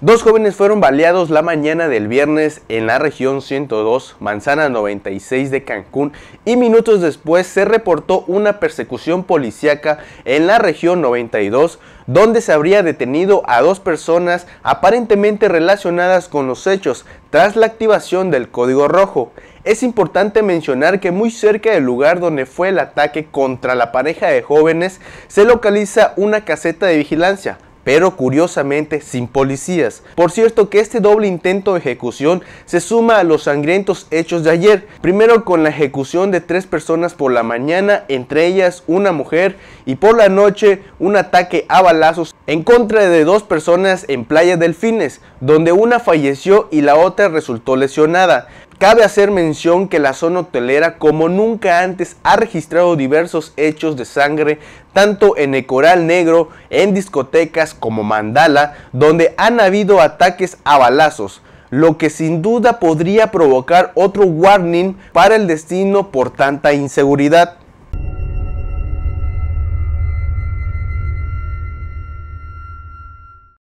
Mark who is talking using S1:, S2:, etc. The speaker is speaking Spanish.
S1: Dos jóvenes fueron baleados la mañana del viernes en la región 102, Manzana 96 de Cancún y minutos después se reportó una persecución policíaca en la región 92 donde se habría detenido a dos personas aparentemente relacionadas con los hechos tras la activación del código rojo. Es importante mencionar que muy cerca del lugar donde fue el ataque contra la pareja de jóvenes se localiza una caseta de vigilancia pero curiosamente sin policías. Por cierto que este doble intento de ejecución se suma a los sangrientos hechos de ayer, primero con la ejecución de tres personas por la mañana, entre ellas una mujer, y por la noche un ataque a balazos en contra de dos personas en Playa Delfines, donde una falleció y la otra resultó lesionada. Cabe hacer mención que la zona hotelera como nunca antes ha registrado diversos hechos de sangre, tanto en el Coral Negro, en discotecas como Mandala, donde han habido ataques a balazos, lo que sin duda podría provocar otro warning para el destino por tanta inseguridad.